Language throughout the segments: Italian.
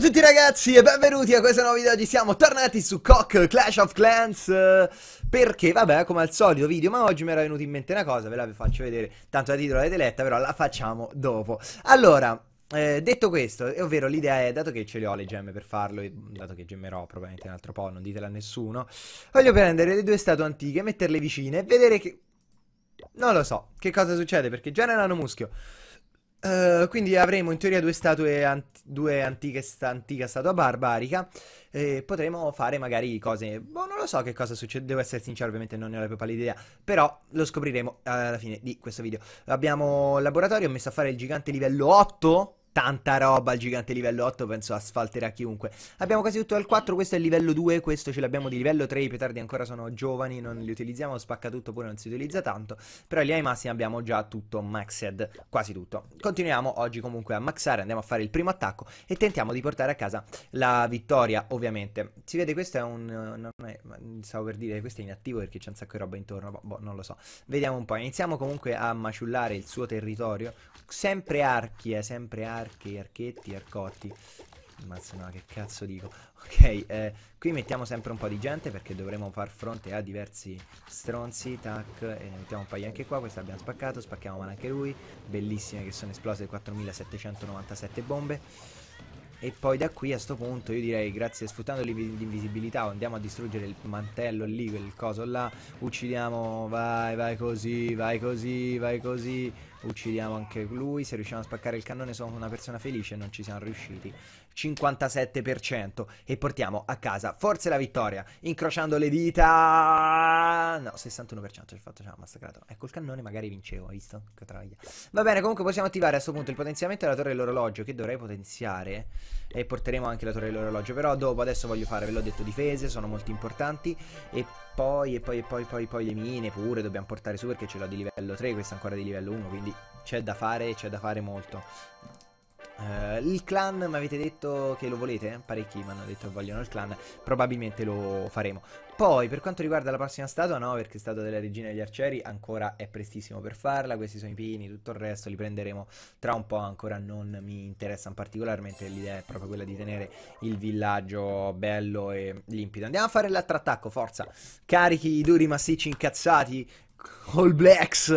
a tutti ragazzi e benvenuti a questo nuovo video, oggi siamo tornati su Cock Clash of Clans eh, Perché vabbè come al solito video, ma oggi mi era venuta in mente una cosa, ve la faccio vedere Tanto la titolo l'avete letta, però la facciamo dopo Allora, eh, detto questo, ovvero l'idea è, dato che ce le ho le gemme per farlo e Dato che gemmerò probabilmente un altro po', non ditela a nessuno Voglio prendere le due statue antiche, metterle vicine e vedere che... Non lo so, che cosa succede perché generano muschio eh, quindi avremo in teoria due statue, ant- due antiche sta- antica statua barbarica e potremo fare magari cose, boh non lo so che cosa succede, devo essere sincero ovviamente non ne ho la più pallida idea, però lo scopriremo alla fine di questo video. Abbiamo il laboratorio, ho messo a fare il gigante livello 8, tanta roba, al gigante livello 8 penso asfalterà chiunque. Abbiamo quasi tutto al 4, questo è il livello 2, questo ce l'abbiamo di livello 3, i petardi ancora sono giovani, non li utilizziamo, spacca tutto pure non si utilizza tanto, però lì ai massimi abbiamo già tutto maxed, quasi tutto. Continuiamo oggi comunque a maxare, andiamo a fare il primo attacco e tentiamo di portare a casa la vittoria ovviamente. Si vede questo è un... non è, stavo per dire questo è inattivo perché c'è un sacco di roba intorno, boh, boh non lo so. Vediamo un po', iniziamo comunque a maciullare il suo territorio, sempre archi, eh, sempre archi archi, archetti, arcotti. Mazza no, che cazzo dico. Ok, eh, qui mettiamo sempre un po' di gente perché dovremo far fronte a diversi stronzi, tac, e ne mettiamo un paio anche qua, questa abbiamo spaccato, spacchiamo male anche lui, bellissime che sono esplose 4797 bombe. E poi da qui a sto punto io direi grazie sfruttando l'invisibilità andiamo a distruggere il mantello lì, quel coso là, uccidiamo, vai, vai così, vai così, vai così, uccidiamo anche lui. Se riusciamo a spaccare il cannone sono una persona felice, non ci siamo riusciti. 57% e portiamo a casa forse la vittoria, incrociando le dita. No, 61% ci fatto, ci ha massacrato. Ecco il cannone, magari vincevo, hai visto? Che travaglia. Va bene, comunque possiamo attivare a questo punto il potenziamento della torre dell'orologio che dovrei potenziare e porteremo anche la torre dell'orologio, però dopo adesso voglio fare, ve l'ho detto, difese, sono molto importanti e poi, e poi, e poi, poi, poi le mine pure dobbiamo portare su perché ce l'ho di livello 3, questa ancora di livello 1, quindi c'è da fare, c'è da fare molto. Uh, il clan mi avete detto che lo volete? Parecchi mi hanno detto che vogliono il clan. Probabilmente lo faremo. Poi, per quanto riguarda la prossima statua, no, perché statua della regina degli arcieri ancora è prestissimo per farla. Questi sono i pini, tutto il resto li prenderemo tra un po'. Ancora non mi interessano particolarmente. L'idea è proprio quella di tenere il villaggio bello e limpido. Andiamo a fare l'altro attacco, forza. Carichi i duri massicci incazzati. All Blacks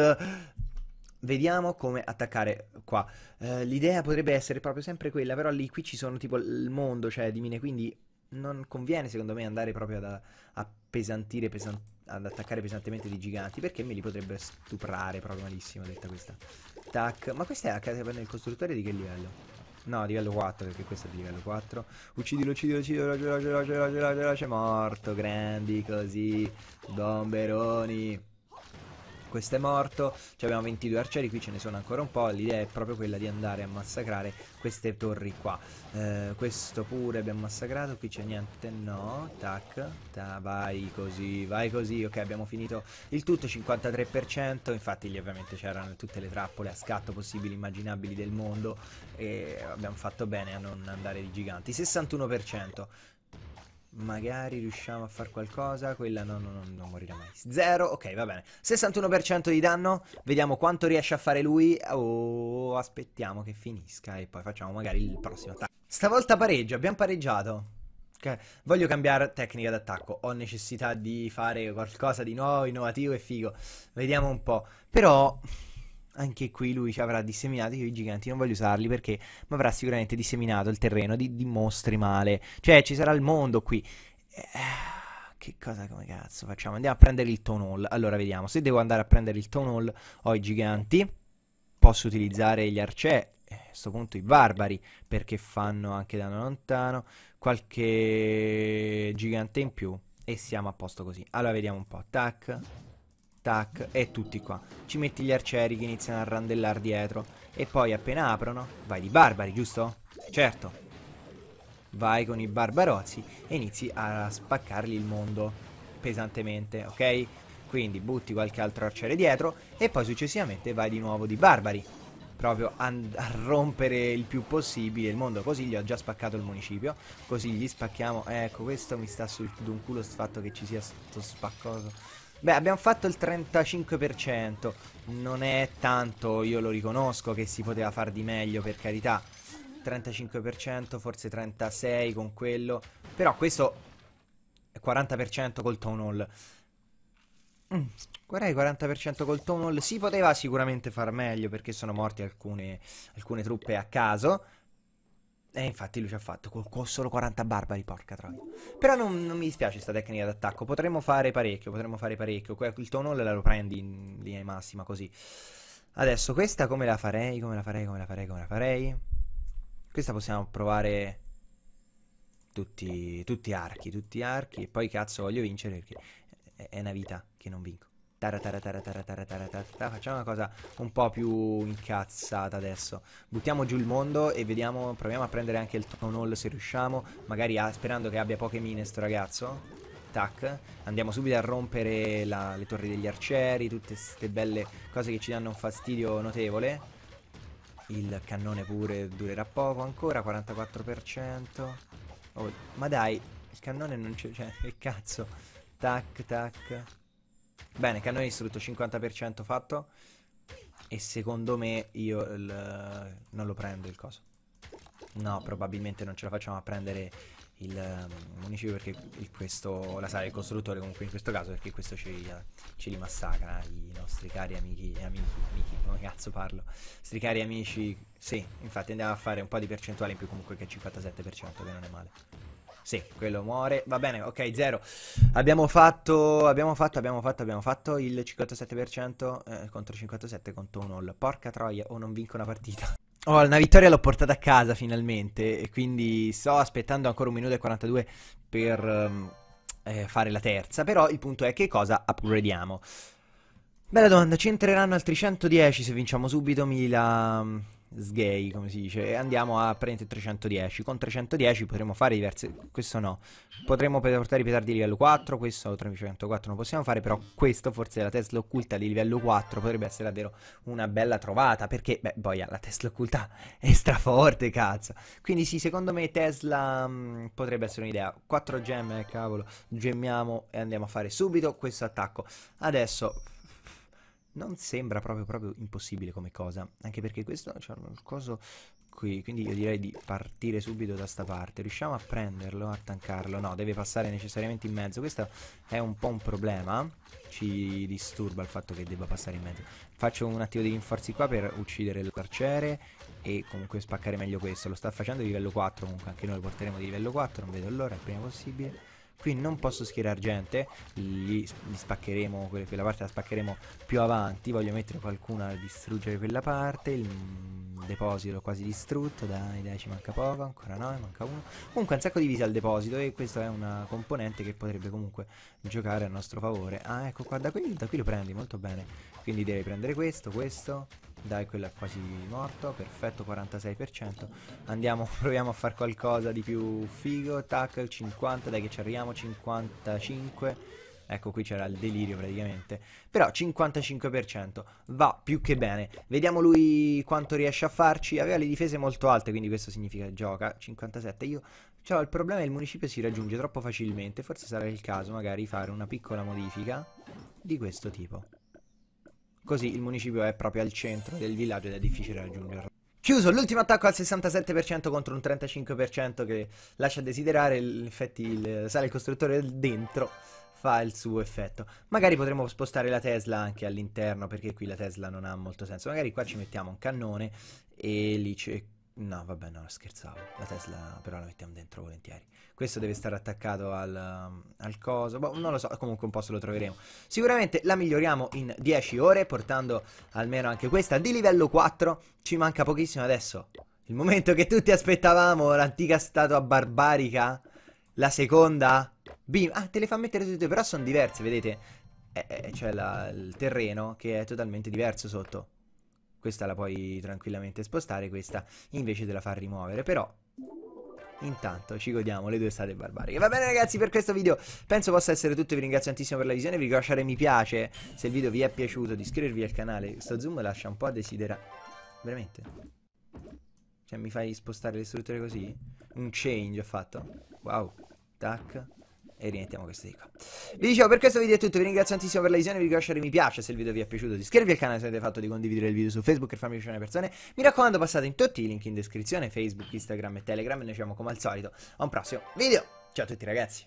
vediamo come attaccare qua. Eh, l'idea potrebbe essere proprio sempre quella, però lì qui ci sono tipo il mondo, cioè di mine, quindi non conviene secondo me andare proprio ad, appesantire, pesan ad attaccare pesantemente dei giganti, perché me li potrebbe stuprare proprio malissimo, detta questa. Tac, ma questa è la anche nel costruttore di che livello? No, livello 4, perché questo è di livello 4. Uccidilo, uccidilo, uccidilo, veloce, veloce, veloce, veloce, veloce, morto, grandi, così, bomberoni questo è morto, cioè abbiamo 22 arcieri, qui ce ne sono ancora un po', l'idea è proprio quella di andare a massacrare queste torri qua. Eh, questo pure abbiamo massacrato, qui c'è niente, no, tac, ta, vai così, vai così, ok abbiamo finito il tutto, 53%, infatti lì ovviamente c'erano tutte le trappole a scatto possibili, immaginabili del mondo e abbiamo fatto bene a non andare di giganti, 61%. Magari riusciamo a fare qualcosa. Quella no, no, no, non morirà mai. Zero, ok, va bene. 61% di danno. Vediamo quanto riesce a fare lui. Oh, aspettiamo che finisca e poi facciamo magari il prossimo attacco. Stavolta pareggio, abbiamo pareggiato. Okay. Voglio cambiare tecnica d'attacco. Ho necessità di fare qualcosa di nuovo, innovativo e figo. Vediamo un po'. Però anche qui lui ci avrà disseminato io i giganti non voglio usarli perché mi avrà sicuramente disseminato il terreno di, di, mostri male cioè ci sarà il mondo qui eh, che cosa come cazzo facciamo andiamo a prendere il tone hall allora vediamo se devo andare a prendere il tone hall ho i giganti posso utilizzare gli arcieri eh, a questo punto i barbari perché fanno anche danno lontano qualche gigante in più e siamo a posto così allora vediamo un po' tac tac, e tutti qua. Ci metti gli arcieri che iniziano a randellare dietro. E poi appena aprono, vai di barbari, giusto? Certo. Vai con i barbarozzi e inizi a spaccargli il mondo pesantemente, ok? Quindi butti qualche altro arciere dietro e poi successivamente vai di nuovo di barbari. Proprio a rompere il più possibile il mondo. Così gli ho già spaccato il municipio. Così gli spacchiamo. Ecco, questo mi sta sul d'un culo il fatto che ci sia sto spaccoso Beh, abbiamo fatto il 35%. Non è tanto, io lo riconosco, che si poteva far di meglio, per carità. 35%, forse 36% con quello. Però questo è 40% col tone Hall. Mm, guarda il 40% col tone Hall. Si poteva sicuramente far meglio perché sono morti alcune, alcune truppe a caso. E eh, infatti lui ci ha fatto con solo 40 barbari, porca troia. Però non, non mi dispiace questa tecnica d'attacco. Potremmo fare parecchio, potremmo fare parecchio. Il tunnel lo prendi in linea di massima, così. Adesso, questa come la farei? Come la farei? Come la farei? Come la farei? Questa possiamo provare tutti, tutti archi, tutti archi. E poi cazzo voglio vincere perché è una vita che non vinco. Facciamo una cosa un po' più incazzata adesso. Buttiamo giù il mondo e vediamo, proviamo a prendere anche il town hall se riusciamo. Magari ah, sperando che abbia poche mine sto ragazzo. Tac. Andiamo subito a rompere la, le torri degli arcieri, tutte queste belle cose che ci danno un fastidio notevole. Il cannone pure durerà poco ancora, 44%. Oh, ma dai, il cannone non c'è... Cioè, che cazzo. Tac, tac. Bene, cannone distrutto 50% fatto. E secondo me io il, non lo prendo il coso. No, probabilmente non ce la facciamo a prendere il um, municipio perché il, questo, la sala del costruttore comunque in questo caso perché questo ci, ci li massacra eh, i nostri cari amici, amici, amici, come cazzo parlo? Sti cari amici, sì, infatti andiamo a fare un po' di percentuale in più comunque che è 57% che non è male. Sì, quello muore. Va bene, ok, zero. Abbiamo fatto, abbiamo fatto, abbiamo fatto, abbiamo fatto il 57% eh, contro 57 contro un all. Porca troia, o oh, non vinco una partita. Oh, una vittoria l'ho portata a casa finalmente. E quindi sto aspettando ancora un minuto e 42 per um, eh, fare la terza. Però il punto è che cosa upgradiamo. Bella domanda, ci entreranno altri 110 se vinciamo subito Mila sgay, come si dice, e andiamo a prendere 310. Con 310 potremo fare diverse... questo no. Potremmo portare i petardi di livello 4, questo 304 non possiamo fare, però questo forse la Tesla occulta di livello 4 potrebbe essere davvero una bella trovata, perché, beh, boia, la Tesla occulta è straforte, cazzo. Quindi sì, secondo me Tesla mh, mm, potrebbe essere un'idea. 4 gemme, eh, cavolo, gemmiamo e andiamo a fare subito questo attacco. Adesso non sembra proprio, proprio impossibile come cosa, anche perché questo c'è un coso qui, quindi io direi di partire subito da sta parte. Riusciamo a prenderlo, a tancarlo? No, deve passare necessariamente in mezzo, questo è un po' un problema, ci disturba il fatto che debba passare in mezzo. Faccio un attimo di rinforzi qua per uccidere l'arciere e comunque spaccare meglio questo, lo sta facendo di livello 4 comunque, anche noi lo porteremo di livello 4, non vedo l'ora il prima possibile qui non posso schierare gente li, gli spaccheremo quella, parte la spaccheremo più avanti voglio mettere qualcuno a distruggere quella parte il deposito quasi distrutto dai dai ci manca poco ancora no manca uno comunque un sacco di visi al deposito e questa è una componente che potrebbe comunque giocare a nostro favore ah ecco qua da qui, da qui lo prendi molto bene quindi devi prendere questo questo dai, quello è quasi morto, perfetto, 46%. Andiamo, proviamo a fare qualcosa di più figo. Tac, 50, dai che ci arriviamo, 55. Ecco, qui c'era il delirio praticamente. Però 55% va più che bene. Vediamo lui quanto riesce a farci. Aveva le difese molto alte, quindi questo significa gioca. 57. Io cioè, il problema è che il municipio si raggiunge troppo facilmente. Forse sarà il caso magari fare una piccola modifica di questo tipo. Così il municipio è proprio al centro del villaggio ed è difficile raggiungerlo. Chiuso, l'ultimo attacco al 67% contro un 35% che lascia desiderare, in effetti il, sale il costruttore dentro fa il suo effetto. Magari potremmo spostare la Tesla anche all'interno perché qui la Tesla non ha molto senso. Magari qua ci mettiamo un cannone e lì c'è No, vabbè, no, scherzavo. La Tesla però la mettiamo dentro volentieri. Questo deve stare attaccato al, um, al coso. Boh, non lo so, comunque un posto lo troveremo. Sicuramente la miglioriamo in 10 ore, portando almeno anche questa di livello 4. Ci manca pochissimo adesso. Il momento che tutti aspettavamo, l'antica statua barbarica. La seconda. Bim. Ah, te le fa mettere tutte, però sono diverse, vedete? Eh, eh, C'è cioè il terreno che è totalmente diverso sotto. Questa la puoi tranquillamente spostare, questa invece te la fa rimuovere, però Intanto ci godiamo le due state barbariche Va bene ragazzi per questo video penso possa essere tutto Vi ringrazio tantissimo per la visione Vi ricordo lasciare mi piace se il video vi è piaciuto Di iscrivervi al canale Sto zoom lascia un po' a desiderare Veramente Cioè mi fai spostare le strutture così? Un change ho fatto Wow Tac e rimettiamo questo di qua. Vi dicevo, per questo video è tutto, vi ringrazio tantissimo per la visione, vi ricordo mi piace se il video vi è piaciuto, di iscrivervi al canale se avete fatto, di condividere il video su Facebook e farmi piacere alle persone. Mi raccomando, passate in tutti i link in descrizione, Facebook, Instagram e Telegram e noi ci vediamo come al solito a un prossimo video. Ciao a tutti ragazzi!